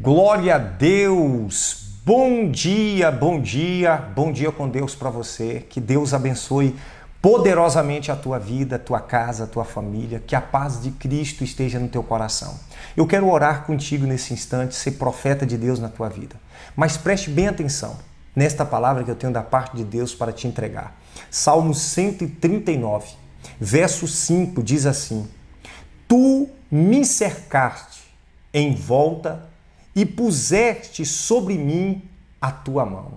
Glória a Deus! Bom dia, bom dia, bom dia com Deus para você. Que Deus abençoe poderosamente a tua vida, a tua casa, a tua família. Que a paz de Cristo esteja no teu coração. Eu quero orar contigo nesse instante, ser profeta de Deus na tua vida. Mas preste bem atenção nesta palavra que eu tenho da parte de Deus para te entregar. Salmo 139, verso 5 diz assim: Tu me cercaste em volta e puseste sobre mim a tua mão.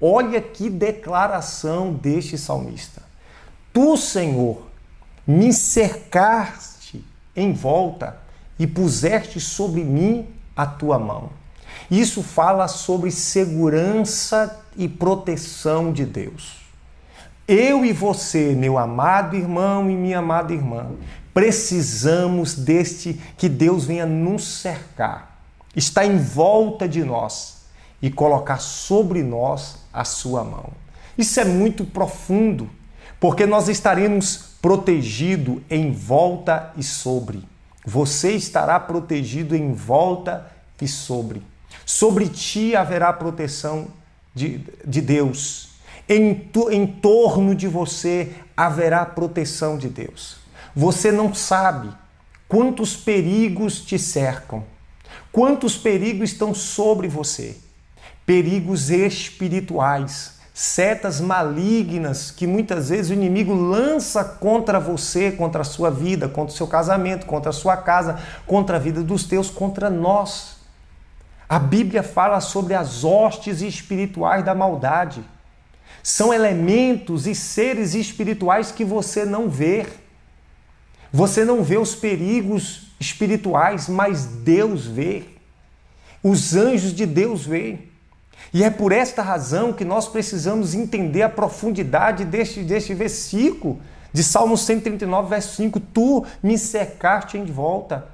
Olha que declaração deste salmista. Tu, Senhor, me cercaste em volta e puseste sobre mim a tua mão. Isso fala sobre segurança e proteção de Deus. Eu e você, meu amado irmão e minha amada irmã, precisamos deste que Deus venha nos cercar está em volta de nós e colocar sobre nós a sua mão. Isso é muito profundo, porque nós estaremos protegido em volta e sobre. Você estará protegido em volta e sobre. Sobre ti haverá proteção de, de Deus. Em, tu, em torno de você haverá proteção de Deus. Você não sabe quantos perigos te cercam, Quantos perigos estão sobre você? Perigos espirituais, setas malignas que muitas vezes o inimigo lança contra você, contra a sua vida, contra o seu casamento, contra a sua casa, contra a vida dos teus, contra nós. A Bíblia fala sobre as hostes espirituais da maldade. São elementos e seres espirituais que você não vê você não vê os perigos espirituais, mas Deus vê. Os anjos de Deus veem. E é por esta razão que nós precisamos entender a profundidade deste, deste versículo de Salmo 139, verso 5. Tu me secaste em volta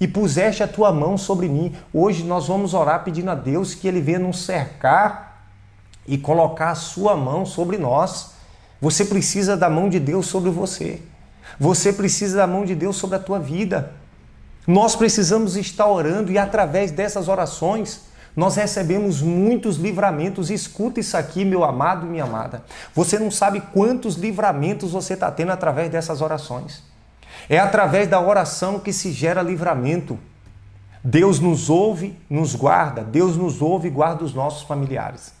e puseste a tua mão sobre mim. Hoje nós vamos orar pedindo a Deus que Ele venha nos cercar e colocar a sua mão sobre nós. Você precisa da mão de Deus sobre você. Você precisa da mão de Deus sobre a tua vida. Nós precisamos estar orando e através dessas orações nós recebemos muitos livramentos. Escuta isso aqui, meu amado e minha amada. Você não sabe quantos livramentos você está tendo através dessas orações. É através da oração que se gera livramento. Deus nos ouve, nos guarda, Deus nos ouve e guarda os nossos familiares.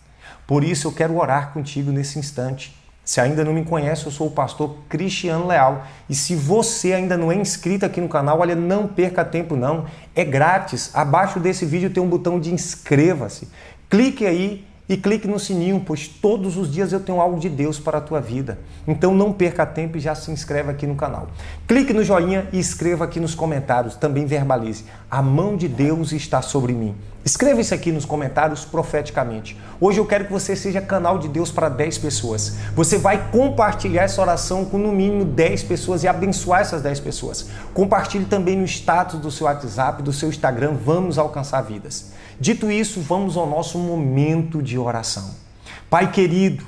Por isso eu quero orar contigo nesse instante. Se ainda não me conhece, eu sou o pastor Cristiano Leal. E se você ainda não é inscrito aqui no canal, olha, não perca tempo não. É grátis. Abaixo desse vídeo tem um botão de inscreva-se. Clique aí e clique no sininho, pois todos os dias eu tenho algo de Deus para a tua vida. Então não perca tempo e já se inscreve aqui no canal. Clique no joinha e escreva aqui nos comentários, também verbalize. A mão de Deus está sobre mim. Escreva isso aqui nos comentários profeticamente. Hoje eu quero que você seja canal de Deus para 10 pessoas. Você vai compartilhar essa oração com no mínimo 10 pessoas e abençoar essas 10 pessoas. Compartilhe também no status do seu WhatsApp, do seu Instagram. Vamos alcançar vidas. Dito isso, vamos ao nosso momento de oração. Pai querido,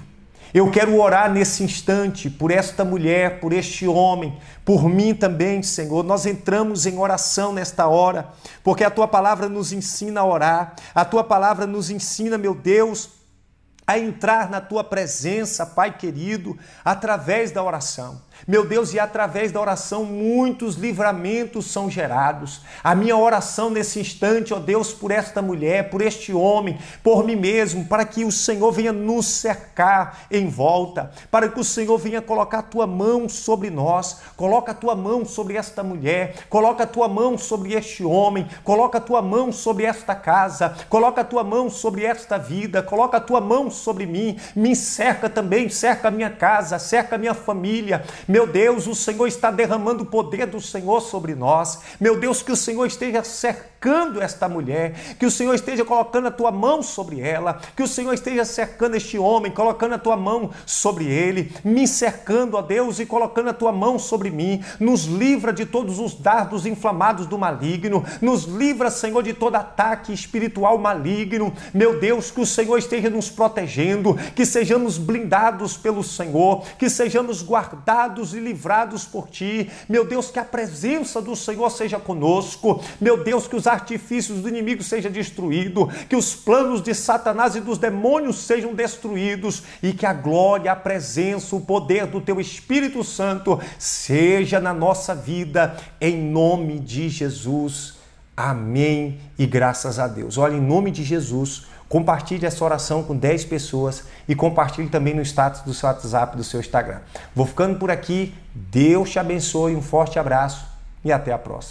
eu quero orar nesse instante por esta mulher, por este homem, por mim também, Senhor. Nós entramos em oração nesta hora, porque a tua palavra nos ensina a orar, a tua palavra nos ensina, meu Deus, a entrar na tua presença, Pai querido, através da oração. Meu Deus, e através da oração muitos livramentos são gerados. A minha oração nesse instante, ó Deus, por esta mulher, por este homem, por mim mesmo, para que o Senhor venha nos cercar em volta, para que o Senhor venha colocar a tua mão sobre nós, coloca a tua mão sobre esta mulher, coloca a tua mão sobre este homem, coloca a tua mão sobre esta casa, coloca a tua mão sobre esta vida, coloca a tua mão sobre mim, me cerca também, cerca a minha casa, cerca a minha família, meu Deus, o Senhor está derramando o poder do Senhor sobre nós. Meu Deus, que o Senhor esteja cercando cercando esta mulher, que o Senhor esteja colocando a tua mão sobre ela, que o Senhor esteja cercando este homem, colocando a tua mão sobre ele, me cercando, ó Deus, e colocando a tua mão sobre mim. Nos livra de todos os dardos inflamados do maligno, nos livra, Senhor, de todo ataque espiritual maligno. Meu Deus, que o Senhor esteja nos protegendo, que sejamos blindados pelo Senhor, que sejamos guardados e livrados por ti. Meu Deus, que a presença do Senhor seja conosco. Meu Deus, que os artifícios do inimigo seja destruído, que os planos de Satanás e dos demônios sejam destruídos e que a glória, a presença, o poder do teu Espírito Santo seja na nossa vida em nome de Jesus. Amém e graças a Deus. Olha, em nome de Jesus, compartilhe essa oração com 10 pessoas e compartilhe também no status do seu WhatsApp, do seu Instagram. Vou ficando por aqui. Deus te abençoe, um forte abraço e até a próxima.